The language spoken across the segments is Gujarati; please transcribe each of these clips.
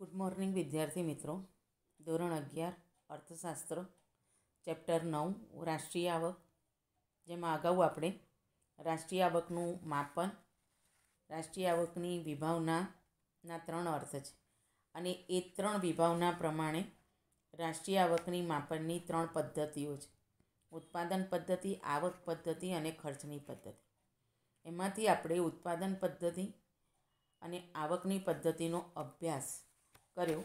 ગુડ મોર્નિંગ વિદ્યાર્થી મિત્રો ધોરણ અગિયાર અર્થશાસ્ત્ર ચેપ્ટર નવ રાષ્ટ્રીય આવક જેમાં અગાઉ આપણે રાષ્ટ્રીય આવકનું માપન રાષ્ટ્રીય આવકની વિભાવનાના ત્રણ અર્થ છે અને એ ત્રણ વિભાવના પ્રમાણે રાષ્ટ્રીય આવકની માપનની ત્રણ પદ્ધતિઓ છે ઉત્પાદન પદ્ધતિ આવક પદ્ધતિ અને ખર્ચની પદ્ધતિ એમાંથી આપણે ઉત્પાદન પદ્ધતિ અને આવકની પદ્ધતિનો અભ્યાસ કર્યો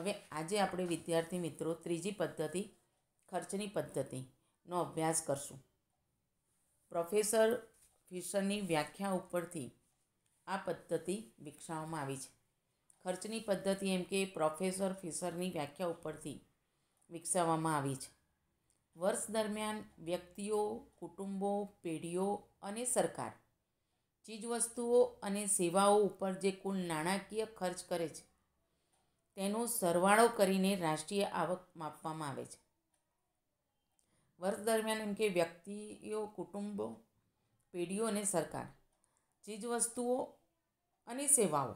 હવે આજે આપણે વિદ્યાર્થી મિત્રો ત્રીજી પદ્ધતિ ખર્ચની પદ્ધતિનો અભ્યાસ કરશું પ્રોફેસર ફિશરની વ્યાખ્યા ઉપરથી આ પદ્ધતિ વિકસાવવામાં આવી છે ખર્ચની પદ્ધતિ એમ કે પ્રોફેસર ફિશરની વ્યાખ્યા ઉપરથી વિકસાવવામાં આવી છે વર્ષ દરમિયાન વ્યક્તિઓ કુટુંબો પેઢીઓ અને સરકાર ચીજવસ્તુઓ અને સેવાઓ ઉપર જે કુલ નાણાકીય ખર્ચ કરે છે તેનો સરવાળો કરીને રાષ્ટ્રીય આવક માપવામાં આવે છે વર્ષ દરમિયાન એમ કે વ્યક્તિઓ કુટુંબો પેઢીઓ અને સરકાર ચીજવસ્તુઓ અને સેવાઓ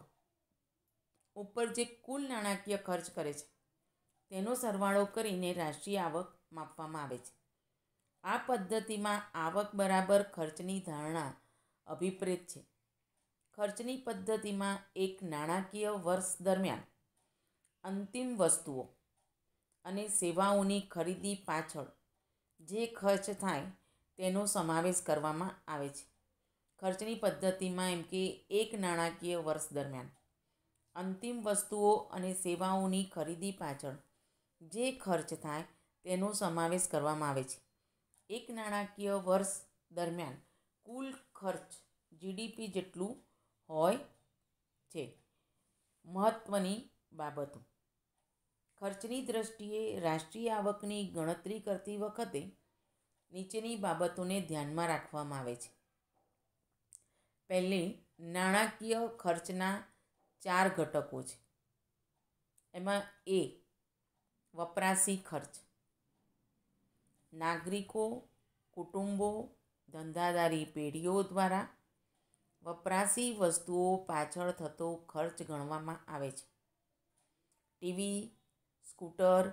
ઉપર જે કુલ નાણાકીય ખર્ચ કરે છે તેનો સરવાળો કરીને રાષ્ટ્રીય આવક માપવામાં આવે છે આ પદ્ધતિમાં આવક બરાબર ખર્ચની ધારણા અભિપ્રેત છે ખર્ચની પદ્ધતિમાં એક નાણાકીય વર્ષ દરમિયાન અંતિમ વસ્તુઓ અને સેવાઓની ખરીદી પાછળ જે ખર્ચ થાય તેનો સમાવેશ કરવામાં આવે છે ખર્ચની પદ્ધતિમાં એમ કે એક નાણાકીય વર્ષ દરમિયાન અંતિમ વસ્તુઓ અને સેવાઓની ખરીદી પાછળ જે ખર્ચ થાય તેનો સમાવેશ કરવામાં આવે છે એક નાણાકીય વર્ષ દરમિયાન કુલ ખર્ચ જીડીપી જેટલું હોય છે મહત્ત્વની બાબતો ખર્ચની દ્રષ્ટિએ રાષ્ટ્રીય આવકની ગણતરી કરતી વખતે નીચેની બાબતોને ધ્યાનમાં રાખવામાં આવે છે પહેલી નાણાકીય ખર્ચના ચાર ઘટકો છે એમાં એ વપરાશી ખર્ચ નાગરિકો કુટુંબો ધંધાદારી પેઢીઓ દ્વારા વપરાશી વસ્તુઓ પાછળ થતો ખર્ચ ગણવામાં આવે છે ટીવી સ્કૂટર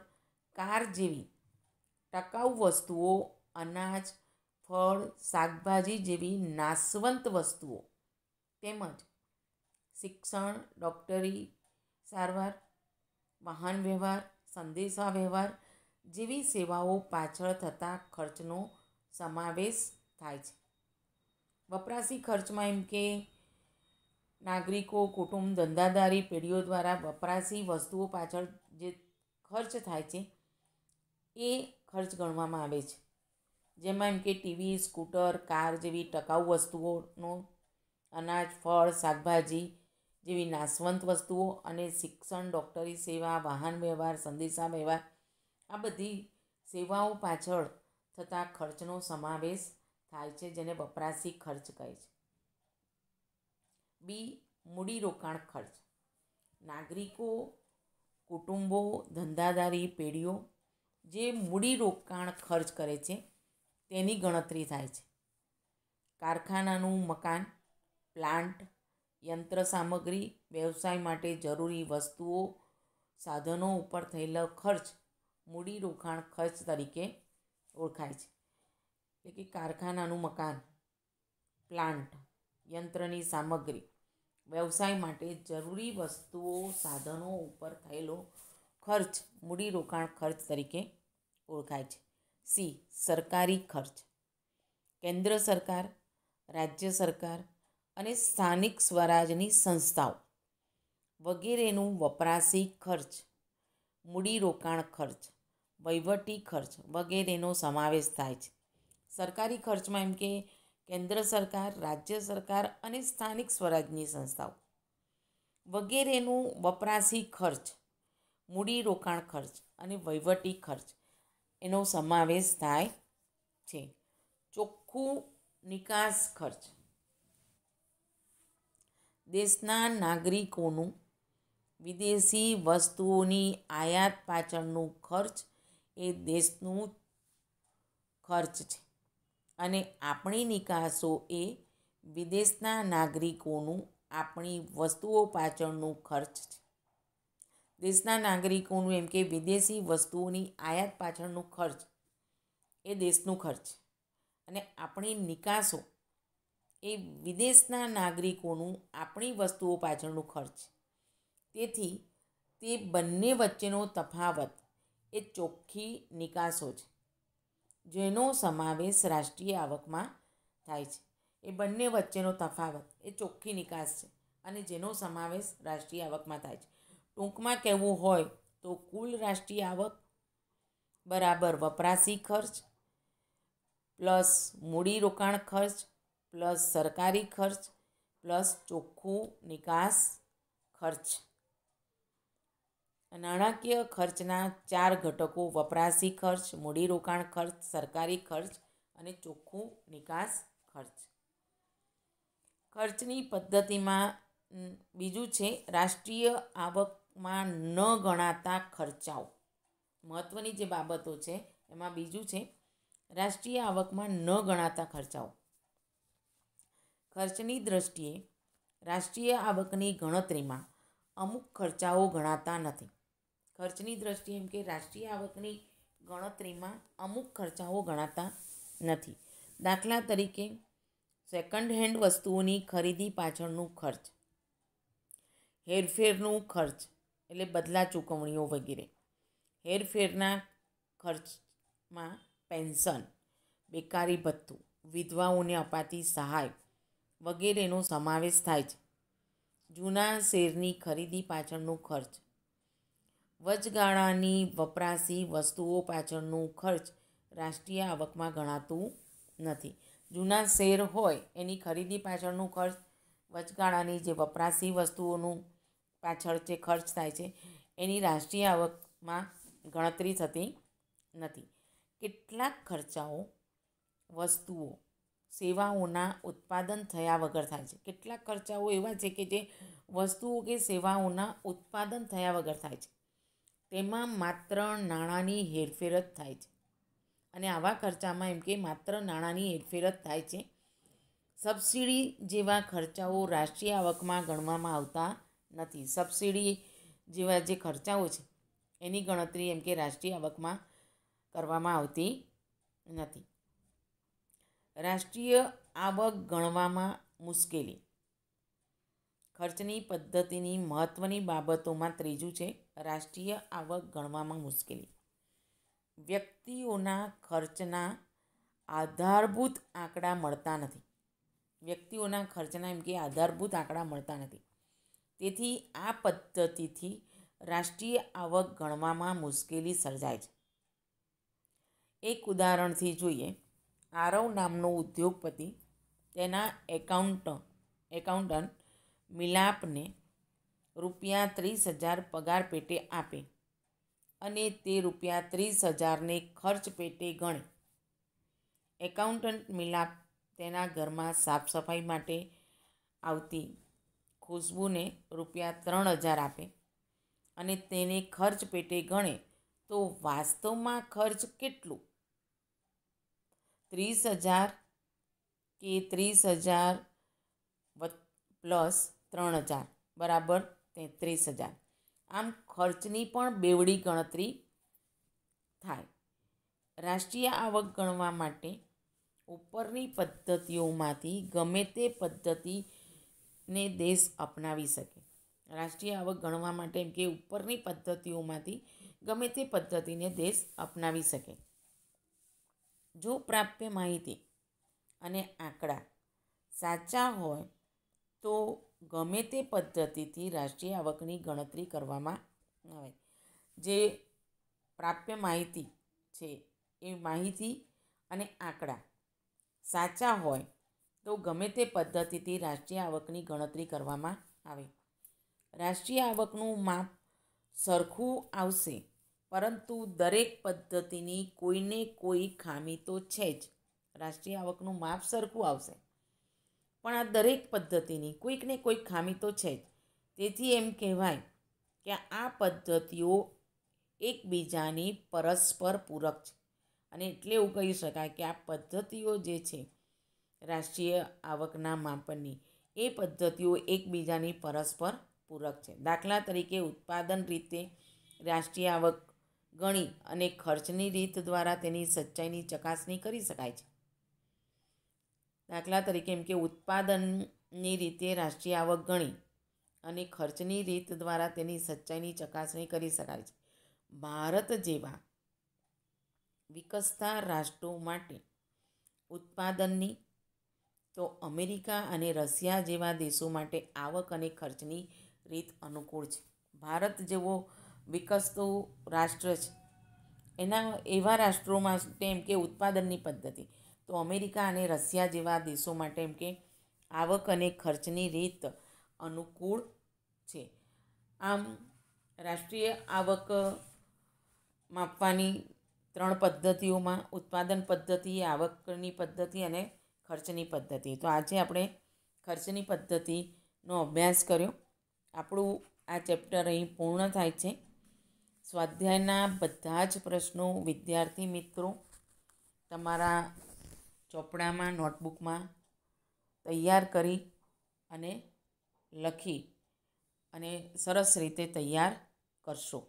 કાર જેવી ટકાઉ વસ્તુઓ અનાજ ફળ શાકભાજી જેવી નાશવંત વસ્તુઓ તેમજ શિક્ષણ ડૉક્ટરી સારવાર વાહન વ્યવહાર સંદેશા વ્યવહાર જેવી સેવાઓ પાછળ થતા ખર્ચનો સમાવેશ થાય છે વપરાશી ખર્ચમાં એમ કે નાગરિકો કુટુંબ ધંધાદારી પેઢીઓ દ્વારા વપરાશી વસ્તુઓ પાછળ ખર્ચ થાય છે એ ખર્ચ ગણવામાં આવે છે જેમાં એમ કે ટીવી સ્કૂટર કાર જેવી ટકાઉ વસ્તુઓનો અનાજ ફળ શાકભાજી જેવી નાશવંત વસ્તુઓ અને શિક્ષણ ડૉક્ટરી સેવા વાહન વ્યવહાર સંદેશા વ્યવહાર આ બધી સેવાઓ પાછળ થતા ખર્ચનો સમાવેશ થાય છે જેને વપરાશી ખર્ચ કહે છે બી મૂડીરોકાણ ખર્ચ નાગરિકો કુટુંબો ધંધાદારી પેઢીઓ જે મૂડી રોકાણ ખર્ચ કરે છે તેની ગણતરી થાય છે કારખાનાનું મકાન પ્લાન્ટ યંત્ર સામગ્રી વ્યવસાય માટે જરૂરી વસ્તુઓ સાધનો ઉપર થયેલો ખર્ચ મૂડી રોકાણ ખર્ચ તરીકે ઓળખાય છે એટલે કે કારખાનાનું મકાન પ્લાન્ટ યંત્રની સામગ્રી વ્યવસાય માટે જરૂરી વસ્તુઓ સાધનો ઉપર થયેલો ખર્ચ મૂડીરોકાણ ખર્ચ તરીકે ઓળખાય છે સી સરકારી ખર્ચ કેન્દ્ર સરકાર રાજ્ય સરકાર અને સ્થાનિક સ્વરાજની સંસ્થાઓ વગેરેનું વપરાશી ખર્ચ મૂડીરોકાણ ખર્ચ વહીવટી ખર્ચ વગેરેનો સમાવેશ થાય છે સરકારી ખર્ચમાં એમ કે કેન્દ્ર સરકાર રાજ્ય સરકાર અને સ્થાનિક સ્વરાજની સંસ્થાઓ વગેરેનું વપરાશી ખર્ચ મૂડી રોકાણ ખર્ચ અને વહીવટી ખર્ચ એનો સમાવેશ થાય છે ચોખ્ખું નિકાસ ખર્ચ દેશના નાગરિકોનું વિદેશી વસ્તુઓની આયાત પાછળનું ખર્ચ એ દેશનું ખર્ચ છે અને આપણી નિકાસો એ વિદેશના નાગરિકોનું આપણી વસ્તુઓ પાછળનું ખર્ચ છે દેશના નાગરિકોનું એમ કે વિદેશી વસ્તુઓની આયાત પાછળનું ખર્ચ એ દેશનું ખર્ચ અને આપણી નિકાસો એ વિદેશના નાગરિકોનું આપણી વસ્તુઓ પાછળનું ખર્ચ તેથી તે બંને વચ્ચેનો તફાવત એ ચોખ્ખી નિકાસો છે જેનો સમાવેશ રાષ્ટ્રીય આવકમાં થાય છે એ બંને વચ્ચેનો તફાવત એ ચોખ્ખી નિકાસ છે અને જેનો સમાવેશ રાષ્ટ્રીય આવકમાં થાય છે ટૂંકમાં કહેવું હોય તો કુલ રાષ્ટ્રીય આવક બરાબર વપરાશી ખર્ચ પ્લસ મૂડીરોકાણ ખર્ચ પ્લસ સરકારી ખર્ચ પ્લસ ચોખ્ખું નિકાસ ખર્ચ નાણાકીય ખર્ચના ચાર ઘટકો વપરાશી ખર્ચ મૂડીરોકાણ ખર્ચ સરકારી ખર્ચ અને ચોખ્ખું નિકાસ ખર્ચ ખર્ચની પદ્ધતિમાં બીજું છે રાષ્ટ્રીય આવકમાં ન ગણાતા ખર્ચાઓ મહત્ત્વની જે બાબતો છે એમાં બીજું છે રાષ્ટ્રીય આવકમાં ન ગણાતા ખર્ચાઓ ખર્ચની દ્રષ્ટિએ રાષ્ટ્રીય આવકની ગણતરીમાં અમુક ખર્ચાઓ ગણાતા નથી ખર્ચની દ્રષ્ટિએ એમ કે રાષ્ટ્રીય આવકની ગણતરીમાં અમુક ખર્ચાઓ ગણાતા નથી દાખલા તરીકે સેકન્ડ હેન્ડ વસ્તુઓની ખરીદી પાછળનું ખર્ચ હેરફેરનું ખર્ચ એટલે બદલા ચૂકવણીઓ વગેરે હેરફેરના ખર્ચમાં પેન્શન બેકારી ભથ્થું વિધવાઓને અપાતી સહાય વગેરેનો સમાવેશ થાય છે જૂના શેરની ખરીદી પાછળનો ખર્ચ વચગાળાની વપરાશી વસ્તુઓ પાછળનું ખર્ચ રાષ્ટ્રીય આવકમાં ગણાતું નથી જૂના શેર હોય એની ખરીદી પાછળનું ખર્ચ વચગાળાની જે વપરાશી વસ્તુઓનું પાછળ જે ખર્ચ થાય છે એની રાષ્ટ્રીય આવકમાં ગણતરી થતી નથી કેટલાક ખર્ચાઓ વસ્તુઓ સેવાઓના ઉત્પાદન થયા વગર થાય છે કેટલાક ખર્ચાઓ એવા છે કે જે વસ્તુઓ કે સેવાઓના ઉત્પાદન થયા વગર થાય છે તેમાં માત્ર નાણાંની હેરફેર જ થાય છે અને આવા ખર્ચામાં એમ કે માત્ર નાણાંની હેરફેર જ થાય છે સબસિડી જેવા ખર્ચાઓ રાષ્ટ્રીય આવકમાં ગણવામાં આવતા નથી સબસિડી જેવા જે ખર્ચાઓ છે એની ગણતરી એમ કે રાષ્ટ્રીય આવકમાં કરવામાં આવતી નથી રાષ્ટ્રીય આવક ગણવામાં મુશ્કેલી ખર્ચની પદ્ધતિની મહત્ત્વની બાબતોમાં ત્રીજું છે રાષ્ટ્રીય આવક ગણવામાં મુશ્કેલી વ્યક્તિઓના ખર્ચના આધારભૂત આંકડા મળતા નથી વ્યક્તિઓના ખર્ચના એમ કે આધારભૂત આંકડા મળતા નથી તેથી આ પદ્ધતિથી રાષ્ટ્રીય આવક ગણવામાં મુશ્કેલી સર્જાય છે એક ઉદાહરણથી જોઈએ આરવ નામનો ઉદ્યોગપતિ તેના એકાઉન્ટ એકાઉન્ટન્ટ મિલાપને રૂપિયા ત્રીસ હજાર પગાર પેટે આપે અને તે રૂપિયા ત્રીસ હજારને ખર્ચ પેટે ગણે એકાઉન્ટન્ટ મિલાપ તેના ઘરમાં સાફ સફાઈ માટે આવતી ખુશ્બુને રૂપિયા ત્રણ હજાર આપે અને તેને ખર્ચ પેટે ગણે તો વાસ્તવમાં ખર્ચ કેટલું ત્રીસ હજાર કે ત્રીસ હજાર પ્લસ ત્રણ હજાર બરાબર તેત્રીસ હજાર આમ ખર્ચની પણ બેવડી ગણતરી થાય રાષ્ટ્રીય આવક ગણવા માટે ઉપરની પદ્ધતિઓમાંથી ગમે તે પદ્ધતિને દેશ અપનાવી શકે રાષ્ટ્રીય આવક ગણવા માટે એમ કે ઉપરની પદ્ધતિઓમાંથી ગમે તે પદ્ધતિને દેશ અપનાવી શકે જો પ્રાપ્ય માહિતી અને આંકડા સાચા હોય તો ગમે તે પદ્ધતિથી રાષ્ટ્રીય આવકની ગણતરી કરવામાં આવે જે પ્રાપ્ય માહિતી છે એ માહિતી અને આંકડા સાચા હોય તો ગમે તે પદ્ધતિથી રાષ્ટ્રીય આવકની ગણતરી કરવામાં આવે રાષ્ટ્રીય આવકનું માપ સરખું આવશે પરંતુ દરેક પદ્ધતિની કોઈને કોઈ ખામી તો છે જ રાષ્ટ્રીય આવકનું માપ સરખું આવશે પણ આ દરેક પદ્ધતિની કોઈકને ને કોઈક ખામી તો છે જ તેથી એમ કહેવાય કે આ પદ્ધતિઓ એકબીજાની પરસ્પર પૂરક છે અને એટલે એવું કહી શકાય કે આ પદ્ધતિઓ જે છે રાષ્ટ્રીય આવકના માપનની એ પદ્ધતિઓ એકબીજાની પરસ્પર પૂરક છે દાખલા તરીકે ઉત્પાદન રીતે રાષ્ટ્રીય આવક ગણી અને ખર્ચની રીત દ્વારા તેની સચ્ચાઈની ચકાસણી કરી શકાય છે દાખલા તરીકે એમ કે ઉત્પાદનની રીતે રાષ્ટ્રીય આવક ગણી અને ખર્ચની રીત દ્વારા તેની સચ્ચાઈની ચકાસણી કરી શકાય છે ભારત જેવા વિકસતા રાષ્ટ્રો માટે ઉત્પાદનની તો અમેરિકા અને રશિયા જેવા દેશો માટે આવક અને ખર્ચની રીત અનુકૂળ છે ભારત જેવો વિકસતું રાષ્ટ્ર છે એના એવા રાષ્ટ્રો માટે એમ કે ઉત્પાદનની પદ્ધતિ તો અમેરિકા અને રશિયા જેવા દેશો માટે એમ કે આવક અને ખર્ચની રીત અનુકૂળ છે આમ રાષ્ટ્રીય આવક માપવાની ત્રણ પદ્ધતિઓમાં ઉત્પાદન પદ્ધતિ આવકની પદ્ધતિ અને ખર્ચની પદ્ધતિ તો આજે આપણે ખર્ચની પદ્ધતિનો અભ્યાસ કર્યો આપણું આ ચેપ્ટર અહીં પૂર્ણ થાય છે સ્વાધ્યાયના બધા જ પ્રશ્નો વિદ્યાર્થી મિત્રો તમારા ચોપડામાં નોટબુકમાં તૈયાર કરી અને લખી અને સરસ રીતે તૈયાર કરશો